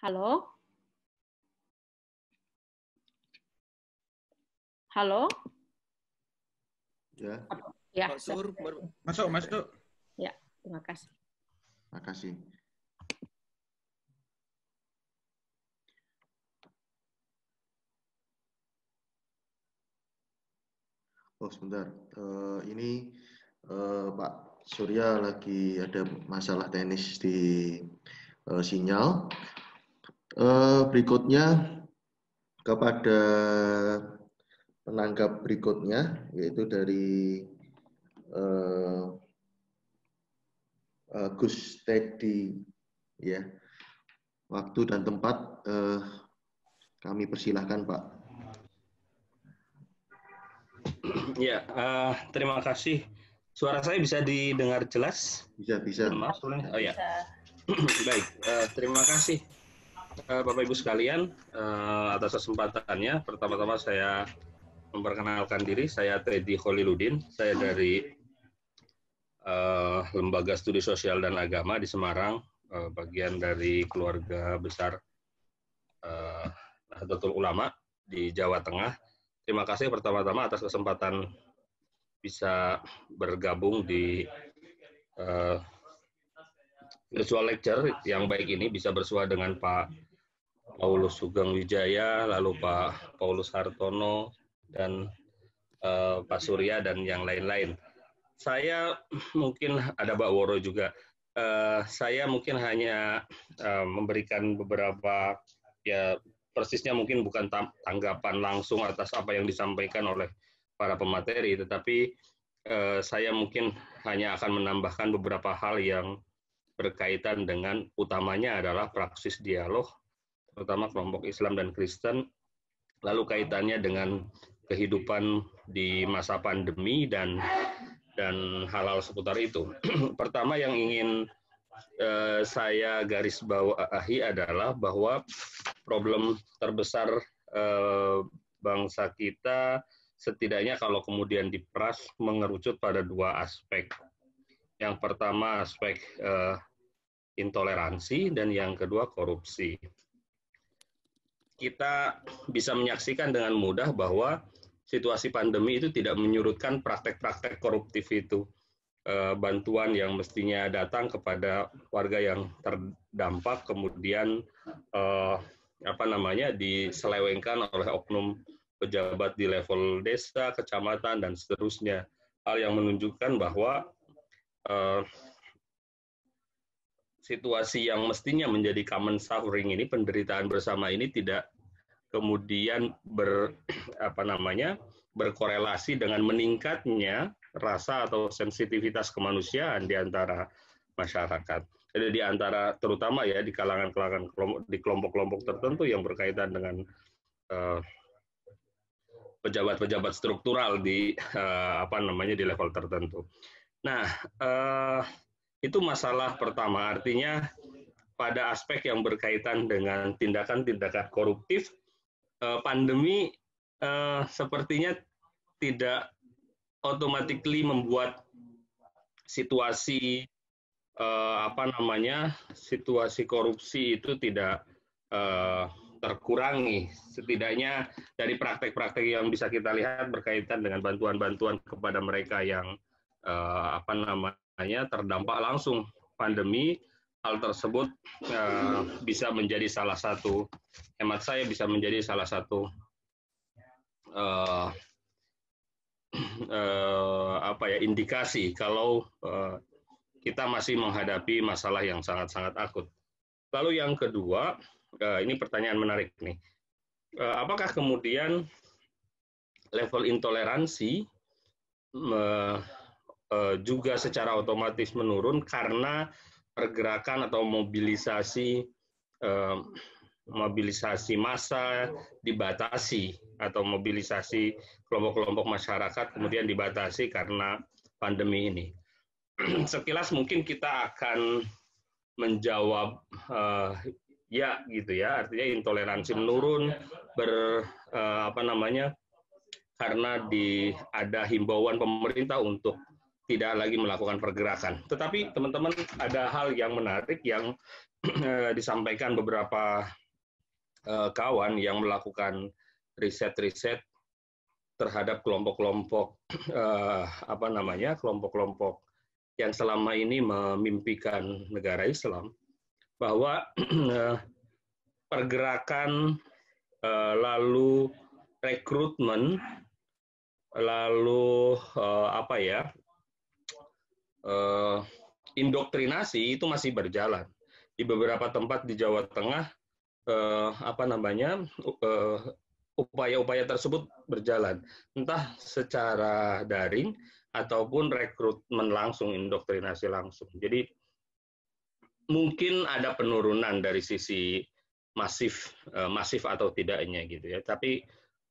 Halo? Halo? Ya. Ya. Sur, masuk, masuk. Ya, terima kasih. Terima kasih. Oh sebentar, uh, ini uh, Pak Surya lagi ada masalah teknis di uh, sinyal. Eh, berikutnya kepada penangkap berikutnya yaitu dari uh, uh, Gus Teddy ya waktu dan tempat uh, kami persilahkan Pak. Ya uh, terima kasih. Suara saya bisa didengar jelas? Bisa bisa. Maaf, oh ya. Bisa. Baik uh, terima kasih. Eh, Bapak Ibu sekalian uh, atas kesempatannya. Pertama-tama saya memperkenalkan diri, saya Teddy Holiludin, saya dari uh, Lembaga Studi Sosial dan Agama di Semarang, uh, bagian dari keluarga besar uh, Nahdlatul Ulama di Jawa Tengah. Terima kasih pertama-tama atas kesempatan bisa bergabung di uh, virtual lecture yang baik ini bisa bersua dengan Pak Paulus Sugeng Wijaya, lalu Pak Paulus Hartono, dan uh, Pak Surya, dan yang lain-lain. Saya mungkin ada Pak Woro juga. Uh, saya mungkin hanya uh, memberikan beberapa, ya persisnya mungkin bukan tanggapan langsung atas apa yang disampaikan oleh para pemateri, tetapi uh, saya mungkin hanya akan menambahkan beberapa hal yang berkaitan dengan utamanya adalah praksis dialog terutama kelompok Islam dan Kristen, lalu kaitannya dengan kehidupan di masa pandemi dan dan halal seputar itu. Pertama yang ingin eh, saya garis bawahi adalah bahwa problem terbesar eh, bangsa kita setidaknya kalau kemudian diperas mengerucut pada dua aspek. Yang pertama aspek eh, intoleransi dan yang kedua korupsi kita bisa menyaksikan dengan mudah bahwa situasi pandemi itu tidak menyurutkan praktek-praktek koruptif itu. Eh, bantuan yang mestinya datang kepada warga yang terdampak kemudian eh, apa namanya diselewengkan oleh oknum pejabat di level desa, kecamatan dan seterusnya. Hal yang menunjukkan bahwa eh, situasi yang mestinya menjadi common suffering ini penderitaan bersama ini tidak kemudian ber apa namanya berkorelasi dengan meningkatnya rasa atau sensitivitas kemanusiaan di antara masyarakat. Jadi di antara terutama ya di kalangan-kalangan di kelompok-kelompok tertentu yang berkaitan dengan uh, pejabat-pejabat struktural di uh, apa namanya di level tertentu. Nah, uh, itu masalah pertama, artinya pada aspek yang berkaitan dengan tindakan-tindakan koruptif, eh, pandemi eh, sepertinya tidak automatically membuat situasi eh, apa namanya situasi korupsi itu tidak terkurangi setidaknya dari praktek-praktek yang bisa kita lihat berkaitan dengan bantuan-bantuan kepada mereka yang eh, apa namanya hanya terdampak langsung pandemi, hal tersebut uh, bisa menjadi salah satu, hemat saya bisa menjadi salah satu uh, uh, apa ya indikasi kalau uh, kita masih menghadapi masalah yang sangat-sangat akut. Lalu yang kedua, ini pertanyaan menarik nih, apakah kemudian level intoleransi Eh, juga secara otomatis menurun karena pergerakan atau mobilisasi eh, mobilisasi massa dibatasi atau mobilisasi kelompok-kelompok masyarakat kemudian dibatasi karena pandemi ini. Sekilas mungkin kita akan menjawab uh, ya gitu ya, artinya intoleransi menurun ber uh, apa namanya? karena di ada himbauan pemerintah untuk tidak lagi melakukan pergerakan. Tetapi teman-teman ada hal yang menarik yang disampaikan beberapa eh, kawan yang melakukan riset-riset terhadap kelompok-kelompok eh, apa namanya kelompok-kelompok yang selama ini memimpikan negara Islam bahwa eh, pergerakan lalu rekrutmen lalu apa ya eh, indoktrinasi itu masih berjalan di beberapa tempat di Jawa Tengah eh, apa namanya upaya eh, upaya-upaya tersebut berjalan entah secara daring ataupun rekrutmen langsung indoktrinasi langsung jadi mungkin ada penurunan dari sisi masif eh, masif atau tidaknya gitu ya tapi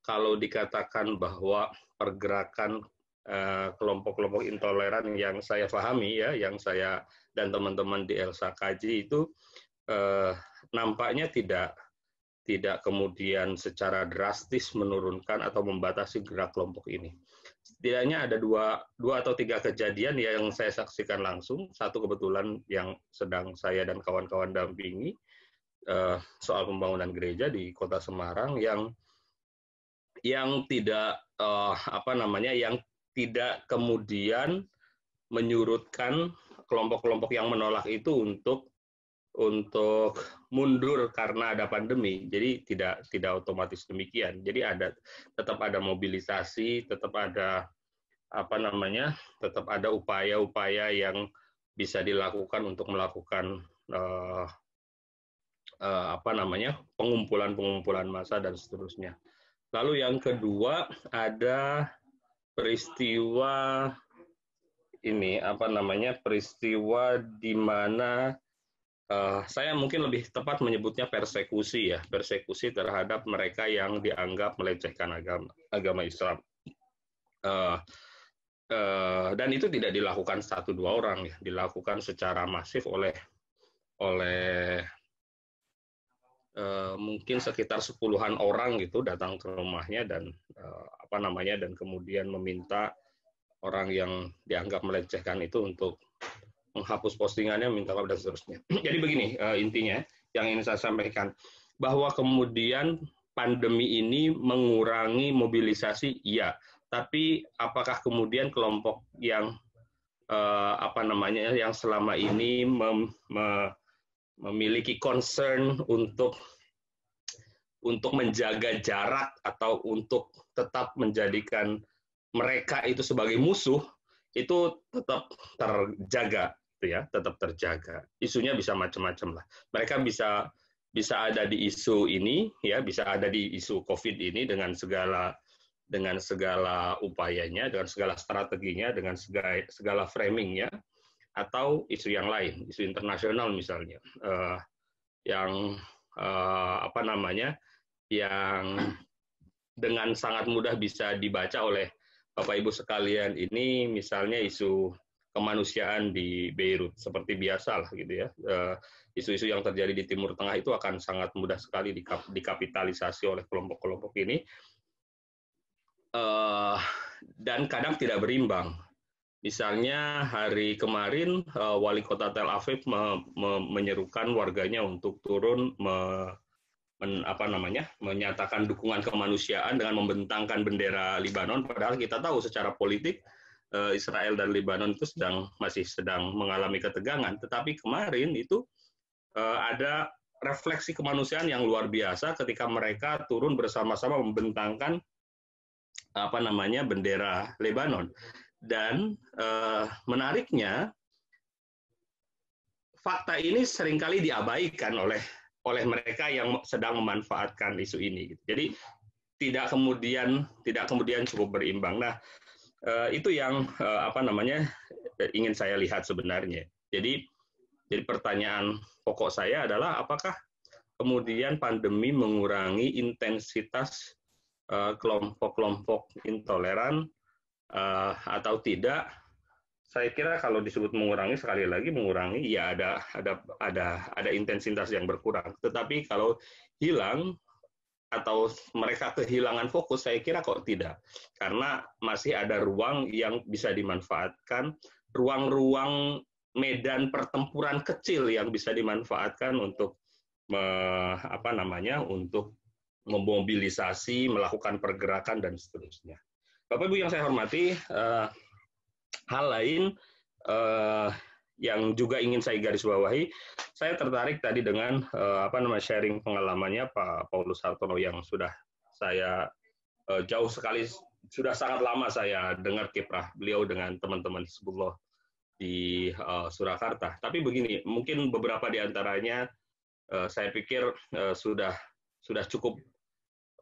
kalau dikatakan bahwa pergerakan Eh, kelompok-kelompok intoleran yang saya pahami ya, yang saya dan teman-teman di Elsa kaji itu eh, nampaknya tidak tidak kemudian secara drastis menurunkan atau membatasi gerak kelompok ini. Setidaknya ada dua, dua atau tiga kejadian yang saya saksikan langsung. Satu kebetulan yang sedang saya dan kawan-kawan dampingi eh, soal pembangunan gereja di kota Semarang yang yang tidak Uh, apa namanya yang tidak kemudian menyurutkan kelompok-kelompok yang menolak itu untuk untuk mundur karena ada pandemi. Jadi tidak tidak otomatis demikian. Jadi ada tetap ada mobilisasi, tetap ada apa namanya? tetap ada upaya-upaya yang bisa dilakukan untuk melakukan uh, uh, apa namanya? pengumpulan-pengumpulan massa dan seterusnya. Lalu yang kedua ada peristiwa ini apa namanya peristiwa di mana uh, saya mungkin lebih tepat menyebutnya persekusi ya persekusi terhadap mereka yang dianggap melecehkan agama agama Islam uh, uh, dan itu tidak dilakukan satu dua orang ya dilakukan secara masif oleh oleh Eh, mungkin sekitar sepuluhan orang gitu datang ke rumahnya dan eh, apa namanya dan kemudian meminta orang yang dianggap melecehkan itu untuk menghapus postingannya, minta maaf dan seterusnya. Jadi begini eh, intinya yang ingin saya sampaikan bahwa kemudian pandemi ini mengurangi mobilisasi, iya. Tapi apakah kemudian kelompok yang uh, apa namanya yang selama ini mem, mem, memiliki concern untuk untuk menjaga jarak atau untuk tetap menjadikan mereka itu sebagai musuh itu tetap terjaga gitu ya tetap terjaga isunya bisa macam-macam lah mereka bisa bisa ada di isu ini ya bisa ada di isu covid ini dengan segala dengan segala upayanya dengan segala strateginya dengan segala segala framingnya atau isu yang lain, isu internasional misalnya, uh, yang uh, apa namanya, yang dengan sangat mudah bisa dibaca oleh Bapak Ibu sekalian ini, misalnya isu kemanusiaan di Beirut seperti biasa lah gitu ya, isu eh, isu-isu yang terjadi di Timur Tengah itu akan sangat mudah sekali dikap dikapitalisasi oleh kelompok-kelompok ini. Uh, dan kadang tidak berimbang Misalnya hari kemarin eh, wali kota Tel Aviv me, me, menyerukan warganya untuk turun me, men, apa namanya menyatakan dukungan kemanusiaan dengan membentangkan bendera Lebanon. padahal kita tahu secara politik eh, Israel dan Lebanon itu sedang masih sedang mengalami ketegangan. Tetapi kemarin itu eh, ada refleksi kemanusiaan yang luar biasa ketika mereka turun bersama-sama membentangkan apa namanya bendera Lebanon. Dan uh, menariknya, fakta ini seringkali diabaikan oleh oleh mereka yang sedang memanfaatkan isu ini. Gitu. Jadi tidak kemudian tidak kemudian cukup berimbang. Nah eh, itu yang eh, apa namanya ingin saya lihat sebenarnya. Jadi jadi pertanyaan pokok saya adalah apakah kemudian pandemi mengurangi intensitas kelompok-kelompok intoleran uh, atau tidak saya kira kalau disebut mengurangi sekali lagi mengurangi ya ada ada ada ada intensitas yang berkurang tetapi kalau hilang atau mereka kehilangan fokus saya kira kok tidak karena masih ada ruang yang bisa dimanfaatkan ruang-ruang medan pertempuran kecil yang bisa dimanfaatkan untuk me, apa namanya untuk memobilisasi melakukan pergerakan dan seterusnya Bapak Ibu yang saya hormati, uh, hal lain uh, yang juga ingin saya garis bawahi, saya tertarik tadi dengan uh, apa namanya sharing pengalamannya Pak Paulus Hartono yang sudah saya uh, jauh sekali sudah sangat lama saya dengar kiprah beliau dengan teman-teman Hizbullah di uh, Surakarta. Tapi begini, mungkin beberapa di antaranya uh, saya pikir uh, sudah sudah cukup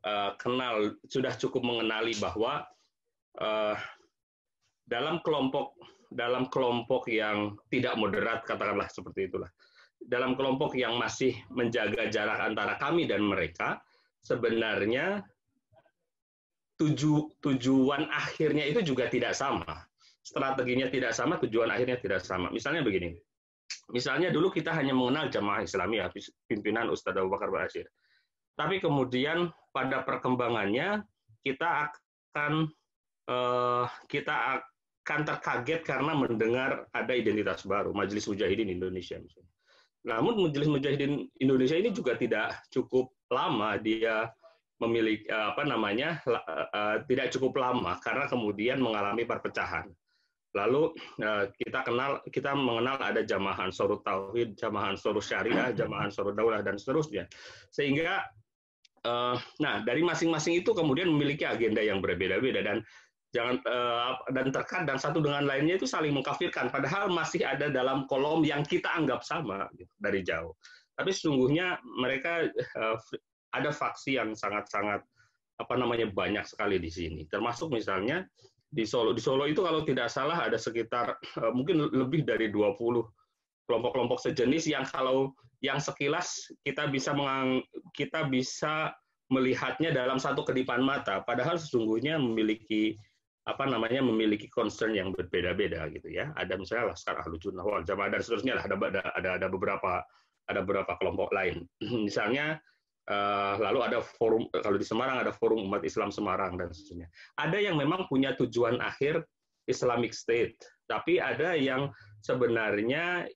uh, kenal, sudah cukup mengenali bahwa uh, dalam kelompok dalam kelompok yang tidak moderat katakanlah seperti itulah dalam kelompok yang masih menjaga jarak antara kami dan mereka sebenarnya tuju, tujuan akhirnya itu juga tidak sama strateginya tidak sama tujuan akhirnya tidak sama misalnya begini misalnya dulu kita hanya mengenal jamaah islami ya pimpinan Ustadz Abu Bakar Basir tapi kemudian pada perkembangannya kita akan Eh, kita akan terkaget karena mendengar ada identitas baru, Majelis Mujahidin Indonesia Namun Majelis Mujahidin Indonesia ini juga tidak cukup lama dia memiliki eh, apa namanya eh, tidak cukup lama karena kemudian mengalami perpecahan. Lalu kita kenal kita mengenal ada jamahan sorut tauhid, jamahan sorut syariah, jamahan sorut daulah dan seterusnya. Sehingga nah dari masing-masing itu kemudian memiliki agenda yang berbeda-beda dan jangan uh, dan terkadang satu dengan lainnya itu saling mengkafirkan padahal masih ada dalam kolom yang kita anggap sama gitu, dari jauh tapi sesungguhnya mereka uh, ada faksi yang sangat-sangat apa namanya banyak sekali di sini termasuk misalnya di Solo di Solo itu kalau tidak salah ada sekitar uh, mungkin lebih dari 20 kelompok-kelompok sejenis yang kalau yang sekilas kita bisa mengang, kita bisa melihatnya dalam satu kedipan mata padahal sesungguhnya memiliki apa namanya memiliki concern yang berbeda-beda gitu ya. Ada misalnya Laskar Ahlu Sunnah wal Jamaah dan seterusnya lah ada ada ada beberapa ada beberapa kelompok lain. misalnya uh, lalu ada forum kalau di Semarang ada forum umat Islam Semarang dan seterusnya. Ada yang memang punya tujuan akhir Islamic State, tapi ada yang sebenarnya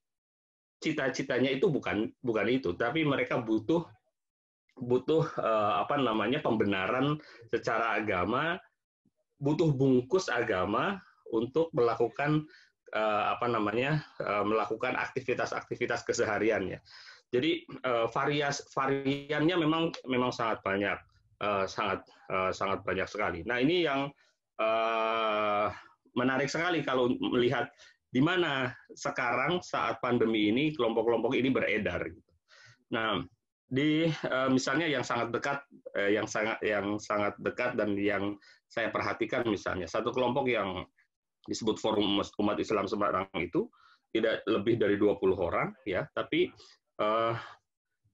cita-citanya itu bukan bukan itu, tapi mereka butuh butuh uh, apa namanya pembenaran secara agama butuh bungkus agama untuk melakukan uh, apa namanya uh, melakukan aktivitas-aktivitas kesehariannya. Jadi uh, varias variannya memang memang sangat banyak, uh, sangat uh, sangat banyak sekali. Nah ini yang uh, menarik sekali kalau melihat di mana sekarang saat pandemi ini kelompok-kelompok ini beredar. Gitu. Nah di eh, misalnya yang sangat dekat eh, yang sangat yang sangat dekat dan yang saya perhatikan misalnya satu kelompok yang disebut forum umat Islam Semarang itu tidak lebih dari 20 orang ya tapi uh,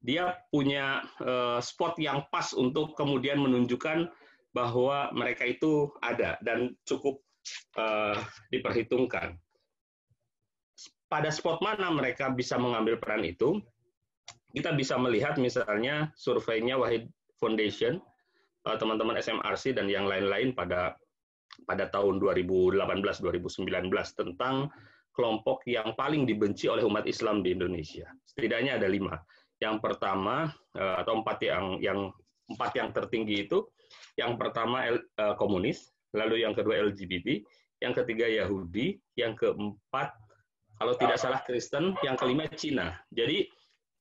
dia punya uh, spot yang pas untuk kemudian menunjukkan bahwa mereka itu ada dan cukup uh, diperhitungkan pada spot mana mereka bisa mengambil peran itu kita bisa melihat misalnya surveinya Wahid Foundation, eh, teman-teman SMRC dan yang lain-lain pada pada tahun 2018-2019 tentang kelompok yang paling dibenci oleh umat Islam di Indonesia. Setidaknya ada lima. Yang pertama eh, atau empat yang yang empat yang tertinggi itu, yang pertama eh, komunis, lalu yang kedua LGBT, yang ketiga Yahudi, yang keempat kalau tidak salah Kristen, yang kelima Cina. Jadi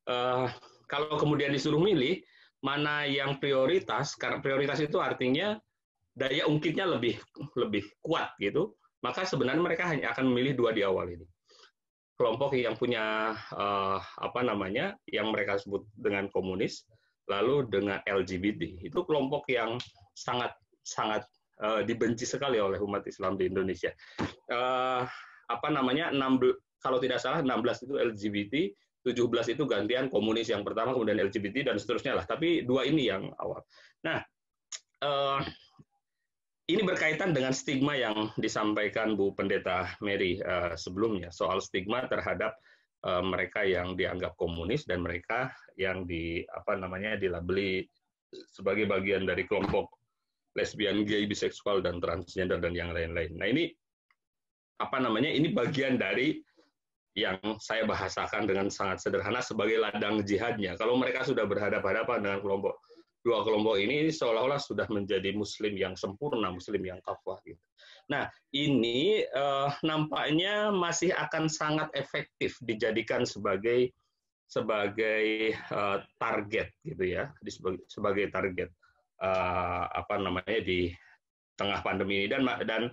uh, kalau kemudian disuruh milih mana yang prioritas karena prioritas itu artinya daya ungkitnya lebih lebih kuat gitu maka sebenarnya mereka hanya akan memilih dua di awal ini kelompok yang punya uh, apa namanya yang mereka sebut dengan komunis lalu dengan LGBT itu kelompok yang sangat sangat uh, dibenci sekali oleh umat Islam di Indonesia uh, apa namanya 16 kalau tidak salah 16 itu LGBT 17 itu gantian komunis yang pertama, kemudian LGBT dan seterusnya lah. Tapi dua ini yang awal. Nah, uh, ini berkaitan dengan stigma yang disampaikan Bu Pendeta Mary uh, sebelumnya soal stigma terhadap uh, mereka yang dianggap komunis dan mereka yang di apa namanya dilabeli sebagai bagian dari kelompok lesbian, gay, biseksual dan transgender dan yang lain-lain. Nah, ini apa namanya? Ini bagian dari yang saya bahasakan dengan sangat sederhana sebagai ladang jihadnya. Kalau mereka sudah berhadapan-hadapan dengan kelompok dua kelompok ini, ini seolah-olah sudah menjadi muslim yang sempurna, muslim yang kafah gitu. Nah, ini eh, nampaknya masih akan sangat efektif dijadikan sebagai sebagai uh, target gitu ya, sebagai, sebagai target uh, apa namanya di tengah pandemi ini dan dan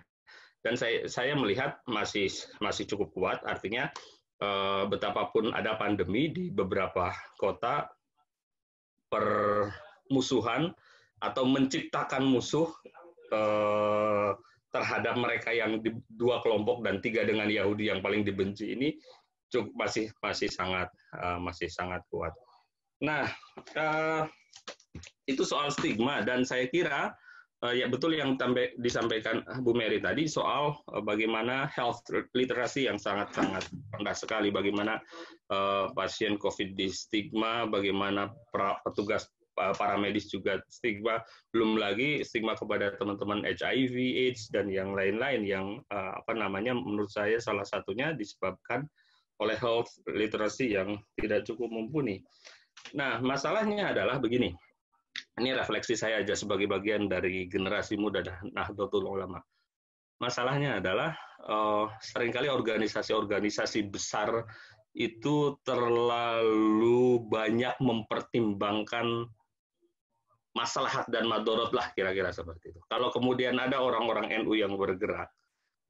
dan saya saya melihat masih masih cukup kuat artinya Eh, betapapun ada pandemi di beberapa kota permusuhan atau menciptakan musuh eh, terhadap mereka yang dua kelompok dan tiga dengan Yahudi yang paling dibenci ini cukup masih masih sangat eh, masih sangat kuat. Nah, itu soal stigma dan saya kira uh, ya betul yang tambe, disampaikan eh, Bu Mary tadi soal uh, bagaimana health literasi yang sangat-sangat rendah sekali, bagaimana uh, pasien COVID di stigma, bagaimana pra, petugas uh, para medis juga stigma, belum lagi stigma kepada teman-teman HIV, AIDS dan yang lain-lain yang uh, apa namanya menurut saya salah satunya disebabkan oleh health literasi yang tidak cukup mumpuni. Nah, masalahnya adalah begini. Ini refleksi saya aja sebagai bagian dari generasi muda Nahdlatul Ulama. Masalahnya adalah uh, seringkali organisasi-organisasi besar itu terlalu banyak mempertimbangkan maslahat dan madorot lah kira-kira seperti itu. Kalau kemudian ada orang-orang NU yang bergerak,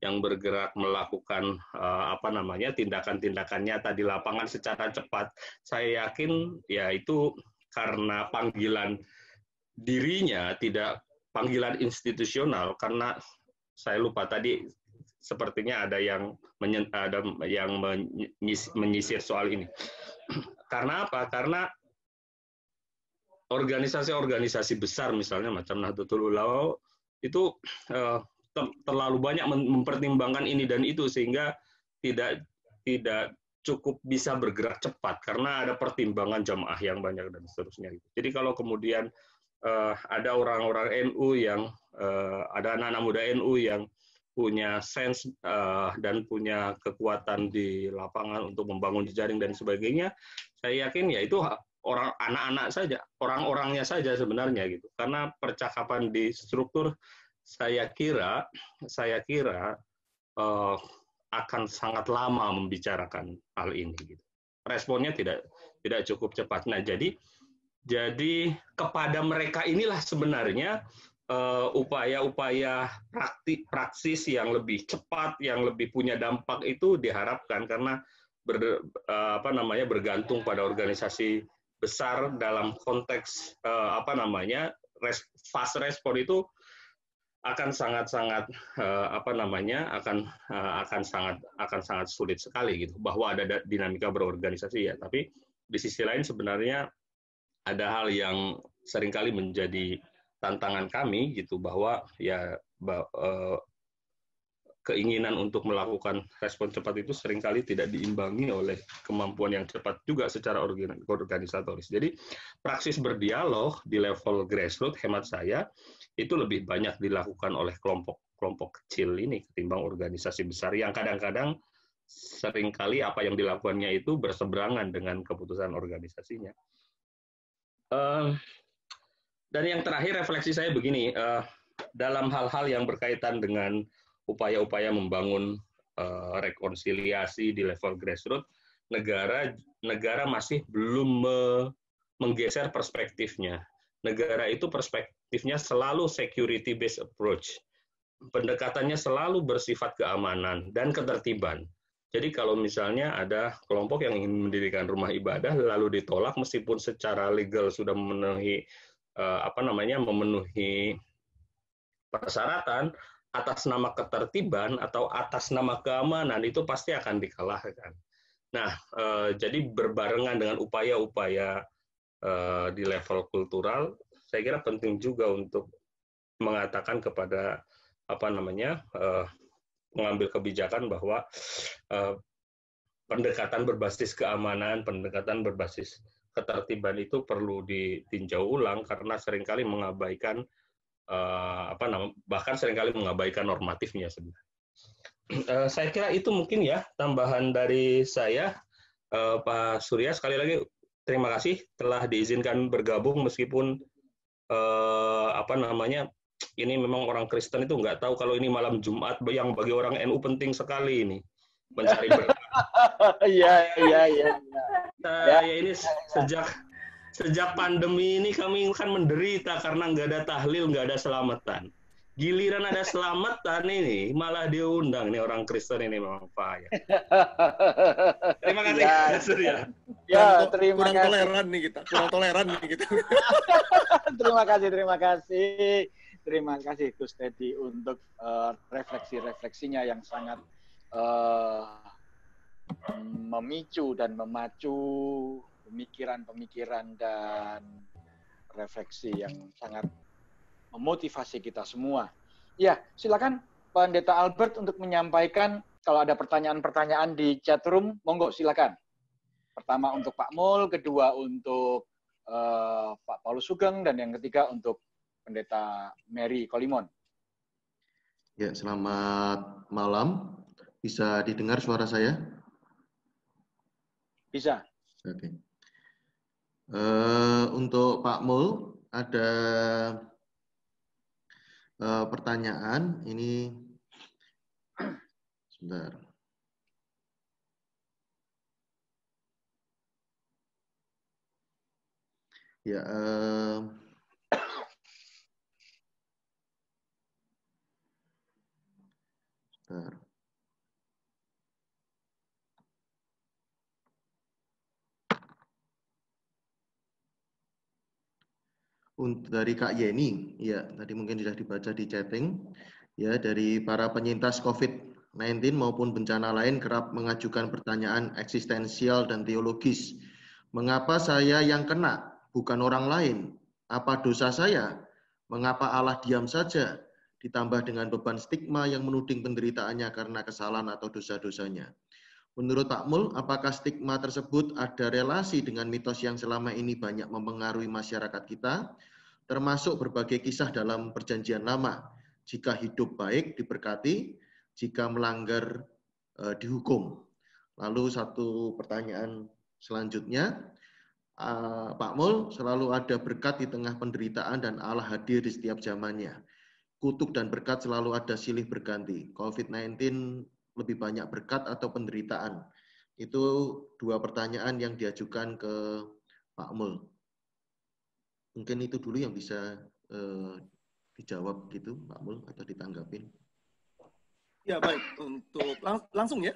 yang bergerak melakukan uh, apa namanya tindakan-tindakan nyata di lapangan secara cepat, saya yakin ya itu karena panggilan dirinya tidak panggilan institusional karena saya lupa tadi sepertinya ada yang menyen, ada yang menyisir soal ini. Karena apa? Karena organisasi-organisasi besar misalnya macam Nahdlatul Ulama itu eh, terlalu banyak mempertimbangkan ini dan itu sehingga tidak tidak cukup bisa bergerak cepat karena ada pertimbangan jamaah yang banyak dan seterusnya. Gitu. Jadi kalau kemudian uh, ada orang-orang NU yang uh, ada anak-anak muda NU yang punya sense uh, dan punya kekuatan di lapangan untuk membangun jejaring dan sebagainya, saya yakin ya itu orang anak-anak saja, orang-orangnya saja sebenarnya gitu. Karena percakapan di struktur saya kira saya kira uh, akan sangat lama membicarakan hal ini gitu. Responnya tidak tidak cukup cepat. Nah, jadi jadi kepada mereka inilah sebenarnya eh, upaya-upaya uh, praktik praksis yang lebih cepat, yang lebih punya dampak itu diharapkan karena ber, uh, apa namanya bergantung pada organisasi besar dalam konteks uh, apa namanya res, fast respon itu akan sangat-sangat uh, apa namanya akan uh, akan sangat akan sangat sulit sekali gitu bahwa ada dinamika berorganisasi ya tapi di sisi lain sebenarnya ada hal yang seringkali menjadi tantangan kami gitu bahwa ya bah, eh, keinginan untuk melakukan respon cepat itu seringkali tidak diimbangi oleh kemampuan yang cepat juga secara organisatoris. Jadi praksis berdialog di level grassroots hemat saya itu lebih banyak dilakukan oleh kelompok-kelompok kecil ini ketimbang organisasi besar yang kadang-kadang seringkali apa yang dilakukannya itu berseberangan dengan keputusan organisasinya. Eh, dan yang terakhir refleksi saya begini, uh, dalam hal-hal yang berkaitan dengan upaya-upaya membangun uh, rekonsiliasi di level grassroots, negara negara masih belum me, menggeser perspektifnya. Negara itu perspektifnya selalu security based approach. Pendekatannya selalu bersifat keamanan dan ketertiban jadi kalau misalnya ada kelompok yang ingin mendirikan rumah ibadah lalu ditolak meskipun secara legal sudah memenuhi eh, apa namanya memenuhi persyaratan atas nama ketertiban atau atas nama keamanan itu pasti akan dikalahkan. Nah, eh, jadi berbarengan dengan upaya-upaya eh, di level kultural, saya kira penting juga untuk mengatakan kepada apa namanya mengambil kebijakan bahwa eh, pendekatan berbasis keamanan, pendekatan berbasis ketertiban itu perlu ditinjau ulang karena seringkali mengabaikan eh, apa namanya bahkan seringkali mengabaikan normatifnya sebenarnya. Eh, saya kira itu mungkin ya tambahan dari saya eh, Pak Surya sekali lagi terima kasih telah diizinkan bergabung meskipun eh, apa namanya ini memang orang Kristen itu nggak tahu kalau ini malam Jumat yang bagi orang NU penting sekali ini mencari berkah. Iya iya iya. iya. Ya. ya ini sejak sejak pandemi ini kami kan menderita karena nggak ada tahlil nggak ada selamatan. Giliran ada selamatan ini malah diundang nih orang Kristen ini memang Pak. Terima kasih ya, Ya, terima kurang kasih. toleran nih kita, kurang toleran nih kita. terima kasih, terima kasih. Terima kasih Gus Teddy untuk uh, refleksi-refleksinya yang sangat uh, memicu dan memacu pemikiran-pemikiran dan refleksi yang sangat memotivasi kita semua. Ya, silakan Pendeta Albert untuk menyampaikan kalau ada pertanyaan-pertanyaan di chat room, monggo silakan. Pertama untuk Pak Mul, kedua untuk uh, Pak Paulus Sugeng, dan yang ketiga untuk Pendeta Mary Kolimon. Ya, selamat malam. Bisa didengar suara saya? Bisa. Oke. Okay. Uh, eh, untuk Pak Mul ada uh, pertanyaan. Ini sebentar. Ya, eh, dari Kak Yeni, ya tadi mungkin sudah dibaca di chatting, ya dari para penyintas COVID-19 maupun bencana lain kerap mengajukan pertanyaan eksistensial dan teologis. Mengapa saya yang kena, bukan orang lain? Apa dosa saya? Mengapa Allah diam saja? Ditambah dengan beban stigma yang menuding penderitaannya karena kesalahan atau dosa-dosanya. Menurut Pak Mul, apakah stigma tersebut ada relasi dengan mitos yang selama ini banyak mempengaruhi masyarakat kita? termasuk berbagai kisah dalam perjanjian lama. Jika hidup baik diberkati, jika melanggar eh, dihukum. Lalu satu pertanyaan selanjutnya, eh, Pak Mul, selalu ada berkat di tengah penderitaan dan Allah hadir di setiap zamannya. Kutuk dan berkat selalu ada silih berganti. COVID-19 lebih banyak berkat atau penderitaan? Itu dua pertanyaan yang diajukan ke Pak Mul. Mungkin itu dulu yang bisa uh, dijawab gitu, Pak Mul, atau ditanggapin. Ya, baik. Untuk lang langsung ya?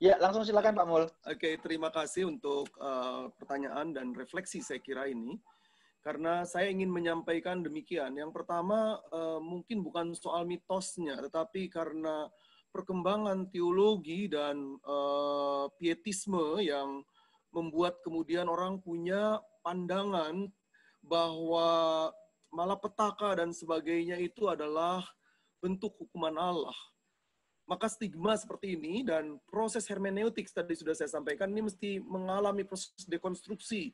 Ya, langsung silakan Pak Mul. Oke, okay, terima kasih untuk uh, pertanyaan dan refleksi saya kira ini. Karena saya ingin menyampaikan demikian. Yang pertama, uh, mungkin bukan soal mitosnya, tetapi karena perkembangan teologi dan uh, pietisme yang membuat kemudian orang punya pandangan bahwa malapetaka dan sebagainya itu adalah bentuk hukuman Allah. Maka stigma seperti ini dan proses hermeneutik tadi sudah saya sampaikan ini mesti mengalami proses dekonstruksi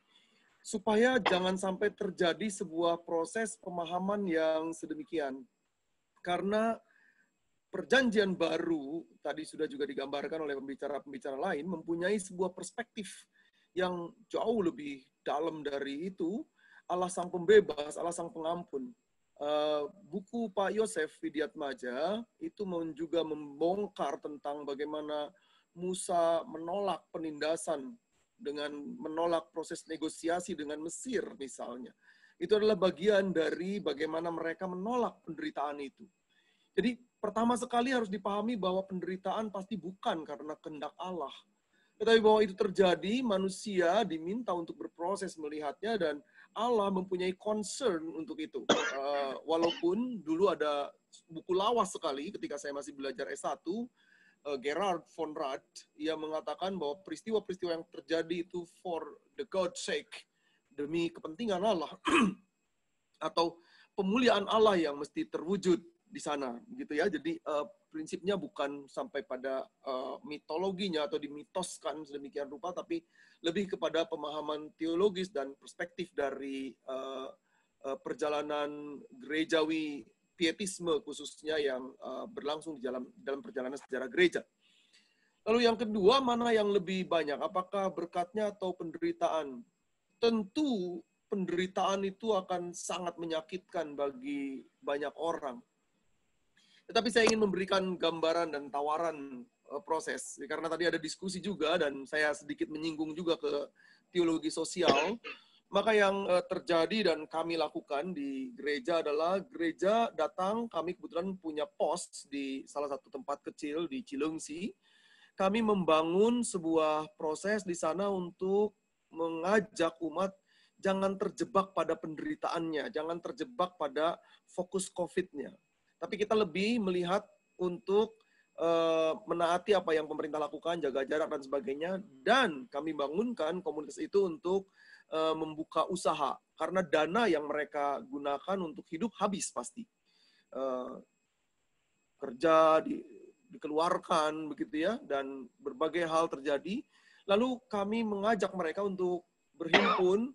supaya jangan sampai terjadi sebuah proses pemahaman yang sedemikian. Karena perjanjian baru tadi sudah juga digambarkan oleh pembicara-pembicara lain mempunyai sebuah perspektif yang jauh lebih dalam dari itu Allah Sang Pembebas, Allah Sang Pengampun. Uh, buku Pak Yosef Maja itu juga membongkar tentang bagaimana Musa menolak penindasan dengan menolak proses negosiasi dengan Mesir misalnya. Itu adalah bagian dari bagaimana mereka menolak penderitaan itu. Jadi pertama sekali harus dipahami bahwa penderitaan pasti bukan karena kehendak Allah. Tetapi bahwa itu terjadi, manusia diminta untuk berproses melihatnya dan Allah mempunyai concern untuk itu. Uh, walaupun dulu ada buku lawas sekali ketika saya masih belajar S1, uh, eh, Gerard von Rad, ia mengatakan bahwa peristiwa-peristiwa yang terjadi itu for the God's sake, demi kepentingan Allah, atau pemuliaan Allah yang mesti terwujud di sana, gitu ya. Jadi uh, prinsipnya bukan sampai pada uh, mitologinya atau dimitoskan sedemikian rupa, tapi lebih kepada pemahaman teologis dan perspektif dari uh, uh, perjalanan gerejawi pietisme khususnya yang uh, berlangsung di dalam dalam perjalanan sejarah gereja. Lalu yang kedua, mana yang lebih banyak? Apakah berkatnya atau penderitaan? Tentu penderitaan itu akan sangat menyakitkan bagi banyak orang tetapi saya ingin memberikan gambaran dan tawaran uh, proses karena tadi ada diskusi juga dan saya sedikit menyinggung juga ke teologi sosial. Maka yang uh, terjadi dan kami lakukan di gereja adalah gereja datang, kami kebetulan punya pos di salah satu tempat kecil di Cilengsi. Kami membangun sebuah proses di sana untuk mengajak umat jangan terjebak pada penderitaannya, jangan terjebak pada fokus COVID-nya. Tapi kita lebih melihat untuk eh, menaati apa yang pemerintah lakukan, jaga jarak dan sebagainya. Dan kami bangunkan komunitas itu untuk eh, membuka usaha karena dana yang mereka gunakan untuk hidup habis pasti. Eh, kerja di, dikeluarkan begitu ya dan berbagai hal terjadi. Lalu kami mengajak mereka untuk berhimpun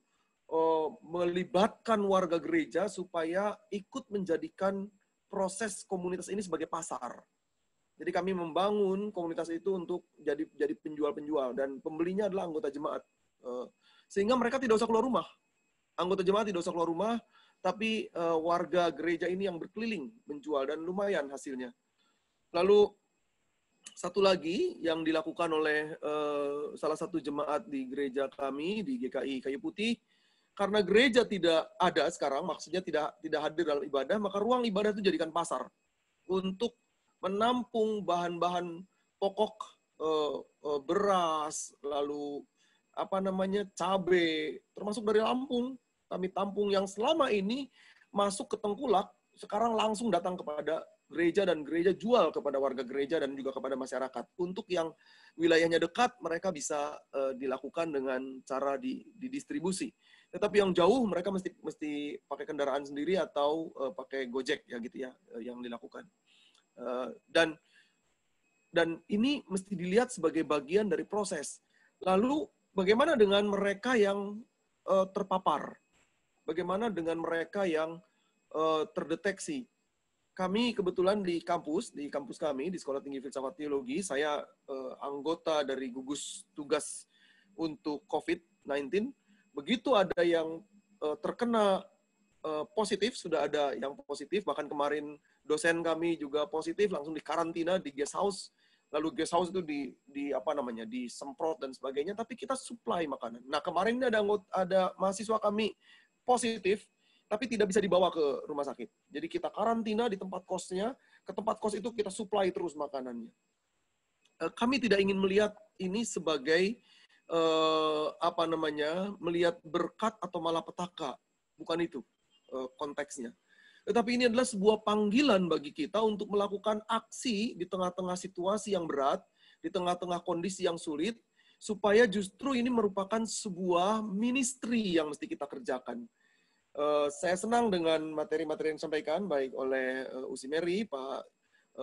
melibatkan warga gereja supaya ikut menjadikan proses komunitas ini sebagai pasar. Jadi kami membangun komunitas itu untuk jadi jadi penjual-penjual dan pembelinya adalah anggota jemaat. Eh, sehingga mereka tidak usah keluar rumah. Anggota jemaat tidak usah keluar rumah, tapi eh, warga gereja ini yang berkeliling menjual dan lumayan hasilnya. Lalu satu lagi yang dilakukan oleh eh, salah satu jemaat di gereja kami di GKI Kayu Putih karena gereja tidak ada sekarang, maksudnya tidak tidak hadir dalam ibadah, maka ruang ibadah itu jadikan pasar untuk menampung bahan-bahan pokok eh, eh, beras, lalu apa namanya cabe, termasuk dari Lampung. Kami tampung yang selama ini masuk ke tengkulak, sekarang langsung datang kepada gereja dan gereja jual kepada warga gereja dan juga kepada masyarakat. Untuk yang wilayahnya dekat, mereka bisa uh, dilakukan dengan cara di, didistribusi. Tetapi eh, yang jauh mereka mesti mesti pakai kendaraan sendiri atau uh, pakai Gojek ya gitu ya uh, yang dilakukan. Uh, dan dan ini mesti dilihat sebagai bagian dari proses. Lalu bagaimana dengan mereka yang uh, terpapar? Bagaimana dengan mereka yang uh, terdeteksi? Kami kebetulan di kampus, di kampus kami di Sekolah Tinggi Filsafat Teologi, saya uh, anggota dari gugus tugas untuk COVID-19 begitu ada yang uh, terkena uh, positif, sudah ada yang positif, bahkan kemarin dosen kami juga positif, langsung dikarantina di guest house, lalu guest house itu di, di apa namanya, disemprot dan sebagainya, tapi kita supply makanan. Nah kemarin ini ada, ada mahasiswa kami positif, tapi tidak bisa dibawa ke rumah sakit. Jadi kita karantina di tempat kosnya, ke tempat kos itu kita supply terus makanannya. Eh, kami tidak ingin melihat ini sebagai eh, apa namanya melihat berkat atau malapetaka, bukan itu eh, konteksnya. Tetapi ini adalah sebuah panggilan bagi kita untuk melakukan aksi di tengah-tengah situasi yang berat, di tengah-tengah kondisi yang sulit, supaya justru ini merupakan sebuah ministry yang mesti kita kerjakan. Uh, saya senang dengan materi-materi yang disampaikan baik oleh uh, Usi Mary, Pak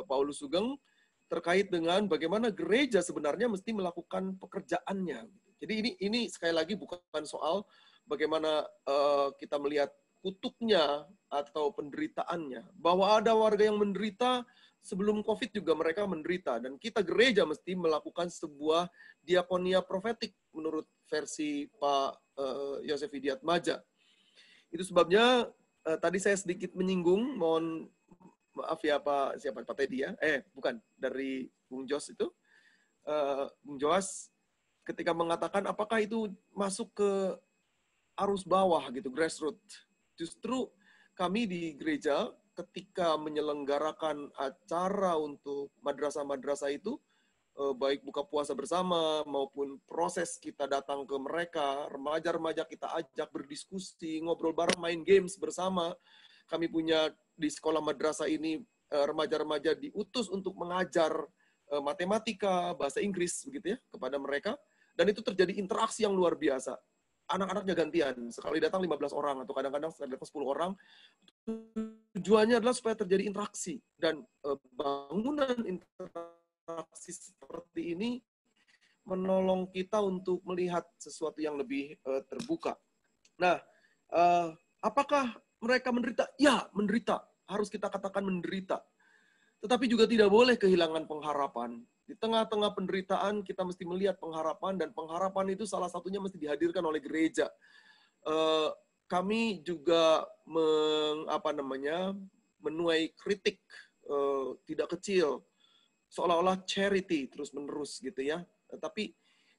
uh, Paulus Sugeng, terkait dengan bagaimana gereja sebenarnya mesti melakukan pekerjaannya. Jadi ini ini sekali lagi bukan soal bagaimana uh, kita melihat kutuknya atau penderitaannya. Bahwa ada warga yang menderita sebelum COVID juga mereka menderita dan kita gereja mesti melakukan sebuah diakonia profetik menurut versi Pak uh, Yosef Maja. Itu sebabnya uh, tadi saya sedikit menyinggung, mohon maaf ya Pak siapa Pak Teddy ya, eh bukan dari Bung Jos itu, uh, Bung Jos ketika mengatakan apakah itu masuk ke arus bawah gitu grassroots, justru kami di gereja ketika menyelenggarakan acara untuk madrasah-madrasah itu eh, baik buka puasa bersama maupun proses kita datang ke mereka, remaja-remaja kita ajak berdiskusi, ngobrol bareng, main games bersama kami punya di sekolah madrasah ini eh, remaja-remaja diutus untuk mengajar eh, matematika, bahasa Inggris begitu ya kepada mereka dan itu terjadi interaksi yang luar biasa. Anak-anaknya gantian, sekali datang 15 orang atau kadang-kadang sekali datang 10 orang. Tujuannya adalah supaya terjadi interaksi dan eh, bangunan interaksi seperti ini menolong kita untuk melihat sesuatu yang lebih terbuka. Nah, apakah mereka menderita? Ya, menderita. Harus kita katakan menderita. Tetapi juga tidak boleh kehilangan pengharapan. Di tengah-tengah penderitaan, kita mesti melihat pengharapan, dan pengharapan itu salah satunya mesti dihadirkan oleh gereja. Eh, kami juga meng, apa namanya menuai kritik eh, tidak kecil seolah-olah charity terus menerus gitu ya tapi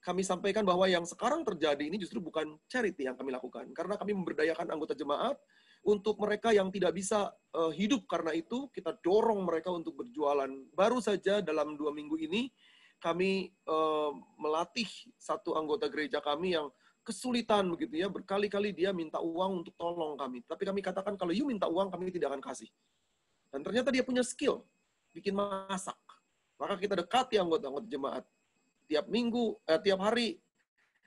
kami sampaikan bahwa yang sekarang terjadi ini justru bukan charity yang kami lakukan karena kami memberdayakan anggota jemaat untuk mereka yang tidak bisa uh, hidup karena itu, kita dorong mereka untuk berjualan. Baru saja dalam dua minggu ini, kami uh, melatih satu anggota gereja kami yang kesulitan begitu ya. Berkali-kali dia minta uang untuk tolong kami. Tapi kami katakan kalau you minta uang kami tidak akan kasih. Dan ternyata dia punya skill, bikin masak. Maka kita dekati anggota-anggota jemaat. Tiap minggu, eh, tiap hari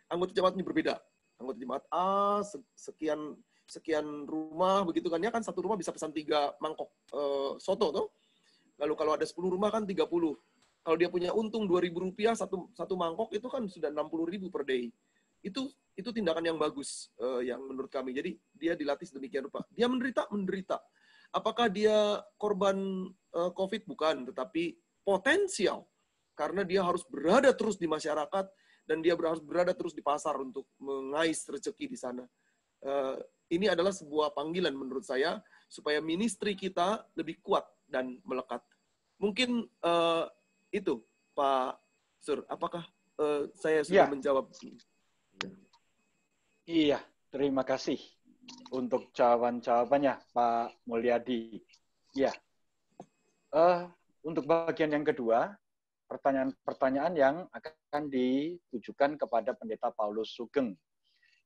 anggota jemaatnya berbeda. Anggota jemaat A sekian sekian rumah begitu kan ya kan satu rumah bisa pesan tiga mangkok uh, soto tuh lalu kalau ada 10 rumah kan 30 kalau dia punya untung dua ribu rupiah satu satu mangkok itu kan sudah enam puluh ribu per day itu itu tindakan yang bagus uh, yang menurut kami jadi dia dilatih sedemikian rupa dia menderita menderita apakah dia korban uh, covid bukan tetapi potensial karena dia harus berada terus di masyarakat dan dia harus berada terus di pasar untuk mengais rezeki di sana ini adalah sebuah panggilan menurut saya supaya ministry kita lebih kuat dan melekat. Mungkin uh, itu Pak Sur, apakah uh, saya sudah ya. menjawab? Iya, terima kasih untuk jawaban-jawabannya Pak Mulyadi. Ya, uh, untuk bagian yang kedua, pertanyaan-pertanyaan yang akan ditujukan kepada Pendeta Paulus Sugeng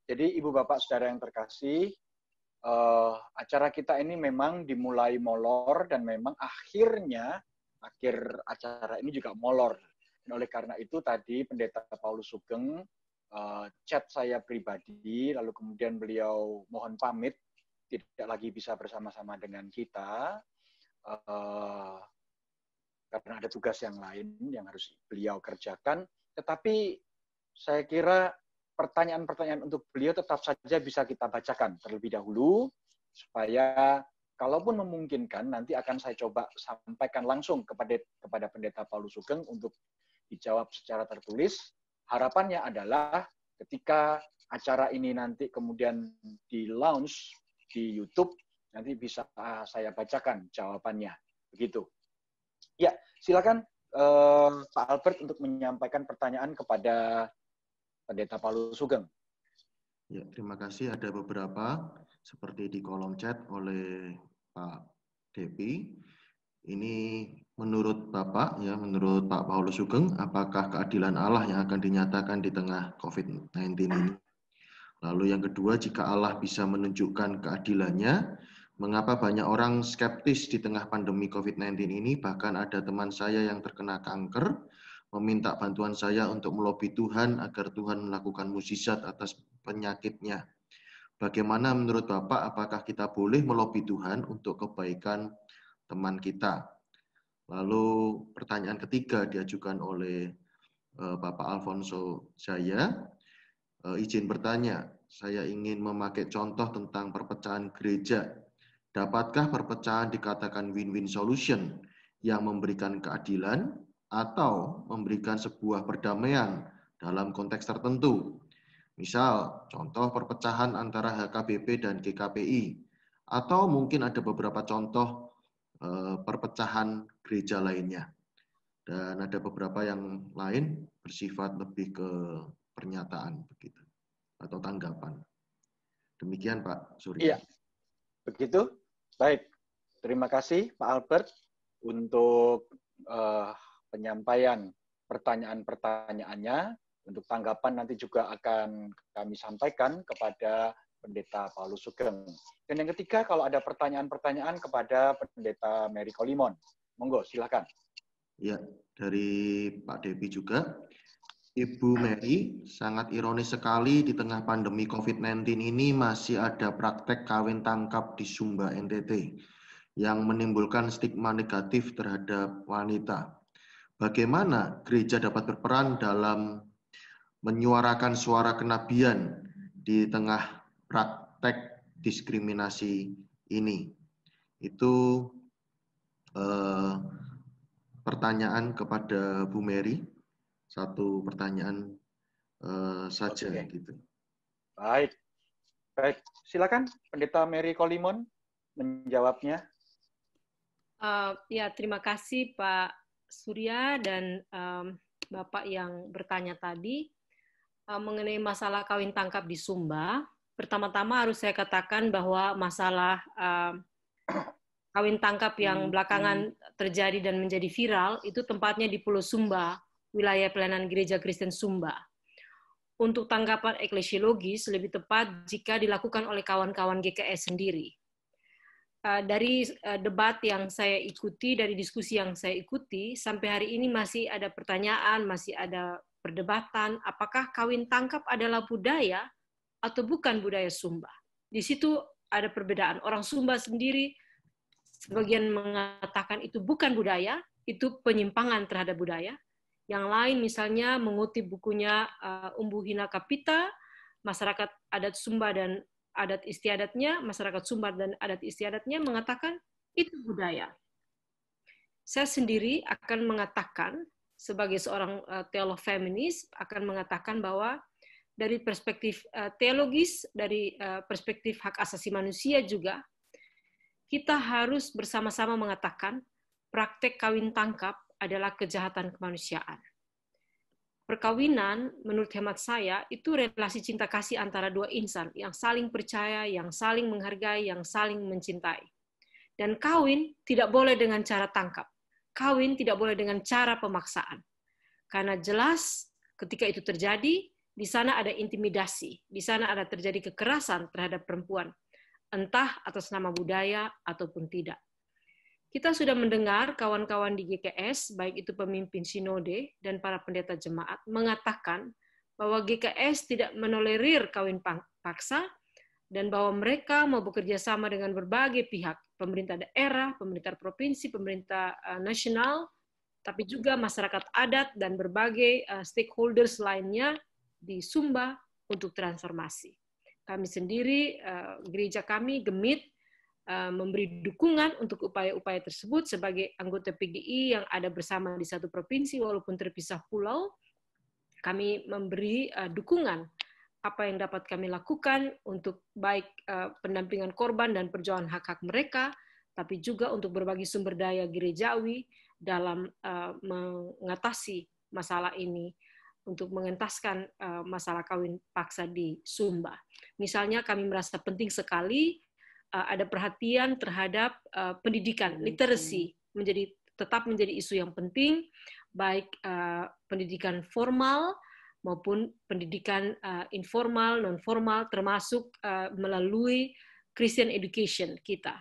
jadi Ibu Bapak Saudara yang terkasih, uh, acara kita ini memang dimulai molor dan memang akhirnya akhir acara ini juga molor. Dan oleh karena itu tadi Pendeta Paulus Sugeng uh, chat saya pribadi, lalu kemudian beliau mohon pamit tidak lagi bisa bersama-sama dengan kita uh, karena ada tugas yang lain yang harus beliau kerjakan. Tetapi saya kira pertanyaan-pertanyaan untuk beliau tetap saja bisa kita bacakan terlebih dahulu supaya kalaupun memungkinkan nanti akan saya coba sampaikan langsung kepada kepada pendeta Paulus Sugeng untuk dijawab secara tertulis. Harapannya adalah ketika acara ini nanti kemudian di launch di YouTube nanti bisa ah, saya bacakan jawabannya. Begitu. Ya, silakan eh, Pak Albert untuk menyampaikan pertanyaan kepada Pendeta Palu Sugeng. Ya, terima kasih. Ada beberapa seperti di kolom chat oleh Pak Depi. Ini menurut Bapak, ya, menurut Pak Paulus Sugeng, apakah keadilan Allah yang akan dinyatakan di tengah COVID-19 ini? Lalu yang kedua, jika Allah bisa menunjukkan keadilannya, mengapa banyak orang skeptis di tengah pandemi COVID-19 ini? Bahkan ada teman saya yang terkena kanker, meminta bantuan saya untuk melobi Tuhan agar Tuhan melakukan musisat atas penyakitnya. Bagaimana menurut Bapak, apakah kita boleh melobi Tuhan untuk kebaikan teman kita? Lalu pertanyaan ketiga diajukan oleh eh, Bapak Alfonso Jaya. Eh, izin bertanya, saya ingin memakai contoh tentang perpecahan gereja. Dapatkah perpecahan dikatakan win-win solution yang memberikan keadilan atau memberikan sebuah perdamaian dalam konteks tertentu. Misal, contoh perpecahan antara HKBP dan GKPI, atau mungkin ada beberapa contoh eh, perpecahan gereja lainnya. Dan ada beberapa yang lain bersifat lebih ke pernyataan begitu atau tanggapan. Demikian Pak Surya. Iya. Begitu. Baik. Terima kasih Pak Albert untuk uh, penyampaian pertanyaan-pertanyaannya. Untuk tanggapan nanti juga akan kami sampaikan kepada Pendeta Paulus Sugeng. Dan yang ketiga, kalau ada pertanyaan-pertanyaan kepada Pendeta Mary Kolimon. Monggo, silakan. Ya, dari Pak Devi juga. Ibu Mary, sangat ironis sekali di tengah pandemi COVID-19 ini masih ada praktek kawin tangkap di Sumba NTT yang menimbulkan stigma negatif terhadap wanita bagaimana gereja dapat berperan dalam menyuarakan suara kenabian di tengah praktek diskriminasi ini. Itu eh, pertanyaan kepada Bu Mary, satu pertanyaan eh, saja okay. gitu. Baik, baik. Silakan Pendeta Mary Kolimon menjawabnya. Uh, ya terima kasih Pak Surya dan um, Bapak yang bertanya tadi um, mengenai masalah kawin tangkap di Sumba. Pertama-tama harus saya katakan bahwa masalah um, kawin tangkap yang hmm, belakangan hmm. terjadi dan menjadi viral itu tempatnya di Pulau Sumba, wilayah pelayanan Gereja Kristen Sumba. Untuk tanggapan eklesiologis lebih tepat jika dilakukan oleh kawan-kawan GKS sendiri Eh, dari eh, debat yang saya ikuti, dari diskusi yang saya ikuti, sampai hari ini masih ada pertanyaan, masih ada perdebatan, apakah kawin tangkap adalah budaya atau bukan budaya Sumba. Di situ ada perbedaan. Orang Sumba sendiri sebagian mengatakan itu bukan budaya, itu penyimpangan terhadap budaya. Yang lain misalnya mengutip bukunya eh, Umbu Hina Kapita, Masyarakat Adat Sumba dan adat istiadatnya, masyarakat Sumbar dan adat istiadatnya mengatakan itu budaya. Saya sendiri akan mengatakan sebagai seorang eh, teolog feminis akan mengatakan bahwa dari perspektif eh, teologis, dari eh, perspektif hak asasi manusia juga, kita harus bersama-sama mengatakan praktek kawin tangkap adalah kejahatan kemanusiaan perkawinan menurut hemat saya itu relasi cinta kasih antara dua insan yang saling percaya, yang saling menghargai, yang saling mencintai. Dan kawin tidak boleh dengan cara tangkap. Kawin tidak boleh dengan cara pemaksaan. Karena jelas ketika itu terjadi, di sana ada intimidasi, di sana ada terjadi kekerasan terhadap perempuan, entah atas nama budaya ataupun tidak. Kita sudah mendengar kawan-kawan di GKS, baik itu pemimpin sinode dan para pendeta jemaat, mengatakan bahwa GKS tidak menolerir kawin paksa dan bahwa mereka mau bekerja sama dengan berbagai pihak, pemerintah daerah, pemerintah provinsi, pemerintah eh, nasional, tapi juga masyarakat adat dan berbagai eh, stakeholders lainnya di Sumba untuk transformasi. Kami sendiri, eh, gereja kami, Gemit, Eh, memberi dukungan untuk upaya-upaya tersebut sebagai anggota PGI yang ada bersama di satu provinsi walaupun terpisah pulau kami memberi eh, dukungan apa yang dapat kami lakukan untuk baik eh, pendampingan korban dan perjuangan hak-hak mereka tapi juga untuk berbagi sumber daya gerejawi dalam mengatasi masalah ini untuk mengentaskan masalah kawin paksa di Sumba. Misalnya kami merasa penting sekali uh, ada perhatian terhadap uh, pendidikan, literasi menjadi tetap menjadi isu yang penting baik uh, pendidikan formal maupun pendidikan uh, informal, non formal termasuk uh, melalui Christian education kita.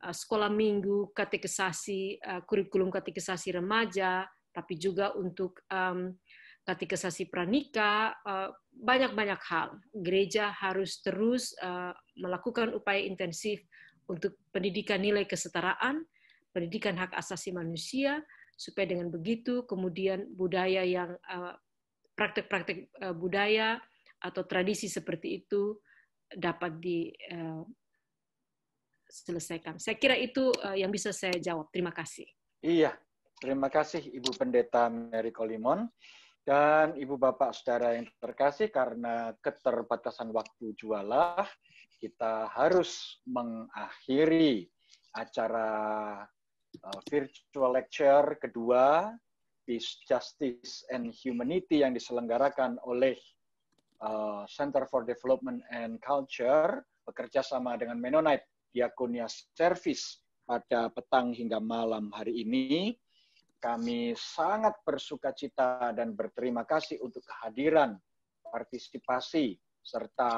sekolah minggu, katekisasi, kurikulum katekisasi remaja, tapi juga untuk um, katekisasi pranikah, banyak-banyak hal. Gereja harus terus melakukan upaya intensif untuk pendidikan nilai kesetaraan, pendidikan hak asasi manusia, supaya dengan begitu kemudian budaya yang eh, praktek-praktek eh, budaya atau tradisi seperti itu dapat diselesaikan. Eh, saya kira itu yang bisa saya jawab. Terima kasih. Iya, terima kasih Ibu Pendeta Mary Kolimon dan Ibu Bapak Saudara yang terkasih karena keterbatasan waktu jualah kita harus mengakhiri acara uh, virtual lecture kedua Peace, Justice, and Humanity yang diselenggarakan oleh uh, Center for Development and Culture bekerja sama dengan menonite Diakonia Service pada petang hingga malam hari ini. Kami sangat bersuka cita dan berterima kasih untuk kehadiran, partisipasi, serta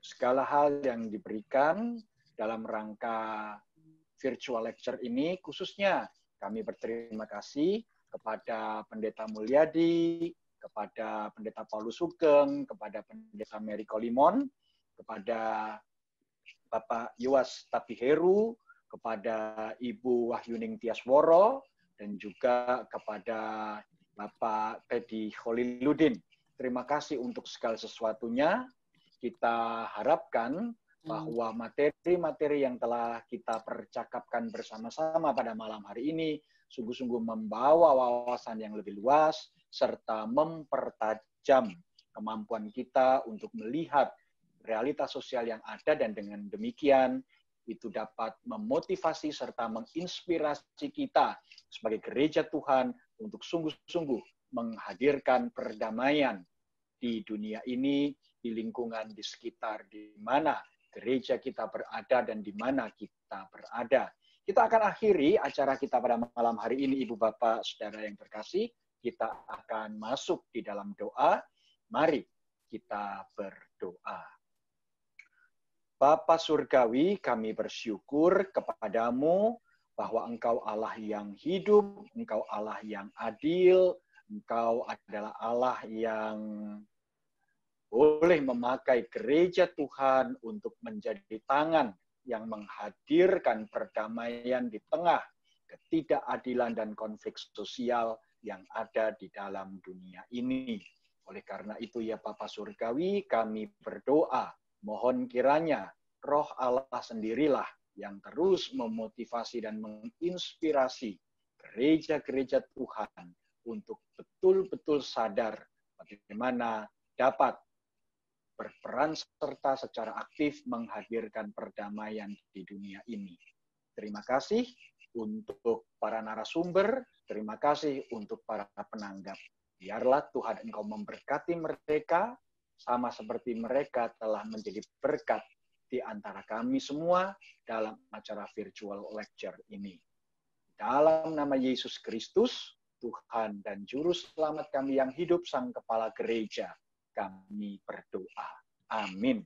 segala hal yang diberikan dalam rangka virtual lecture ini khususnya kami berterima kasih kepada Pendeta Mulyadi, kepada Pendeta Paulus Sugeng, kepada Pendeta Mary Kolimon, kepada Bapak Yuas Tapiheru, kepada Ibu Wahyuning Tiasworo, dan juga kepada Bapak Teddy Holiludin. Terima kasih untuk segala sesuatunya kita harapkan hmm. bahwa materi-materi yang telah kita percakapkan bersama-sama pada malam hari ini sungguh-sungguh membawa wawasan yang lebih luas serta mempertajam kemampuan kita untuk melihat realitas sosial yang ada dan dengan demikian itu dapat memotivasi serta menginspirasi kita sebagai gereja Tuhan untuk sungguh-sungguh menghadirkan perdamaian di dunia ini di lingkungan di sekitar, di mana gereja kita berada dan di mana kita berada. Kita akan akhiri acara kita pada malam hari ini, Ibu Bapak, Saudara yang terkasih. Kita akan masuk di dalam doa. Mari kita berdoa. Bapa Surgawi, kami bersyukur kepadamu bahwa Engkau Allah yang hidup, Engkau Allah yang adil, Engkau adalah Allah yang boleh memakai gereja Tuhan untuk menjadi tangan yang menghadirkan perdamaian di tengah ketidakadilan dan konflik sosial yang ada di dalam dunia ini. Oleh karena itu ya Bapak Surgawi kami berdoa, mohon kiranya roh Allah sendirilah yang terus memotivasi dan menginspirasi gereja-gereja Tuhan untuk betul-betul sadar bagaimana dapat berperan serta secara aktif menghadirkan perdamaian di dunia ini. Terima kasih untuk para narasumber, terima kasih untuk para penanggap. Biarlah Tuhan Engkau memberkati mereka, sama seperti mereka telah menjadi berkat di antara kami semua dalam acara virtual lecture ini. Dalam nama Yesus Kristus, Tuhan dan Juru Selamat kami yang hidup, Sang Kepala Gereja, kami berdoa. Amin.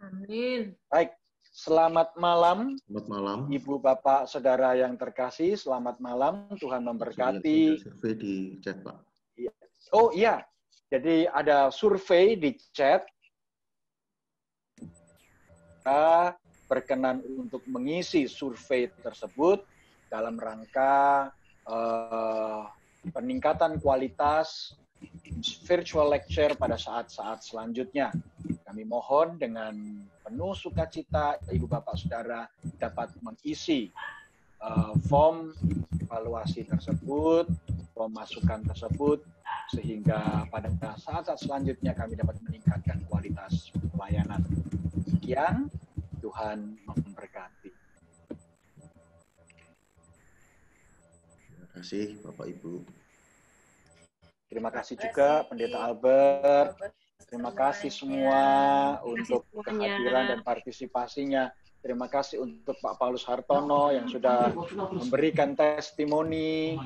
Amin. Baik, selamat malam. Selamat malam. Ibu, Bapak, Saudara yang terkasih, selamat malam. Tuhan memberkati. Survei di chat, Pak. Iya. Oh iya, jadi ada survei di chat. Kita berkenan untuk mengisi survei tersebut dalam rangka uh, peningkatan kualitas virtual lecture pada saat-saat selanjutnya. Kami mohon dengan penuh sukacita Ibu Bapak Saudara dapat mengisi uh, form evaluasi tersebut, form masukan tersebut sehingga pada saat-saat selanjutnya kami dapat meningkatkan kualitas pelayanan. Sekian, Tuhan memberkati. Terima kasih Bapak Ibu. Terima kasih juga Pendeta Albert. Terima kasih semua untuk kehadiran dan partisipasinya. Terima kasih untuk Pak Paulus Hartono yang sudah memberikan testimoni.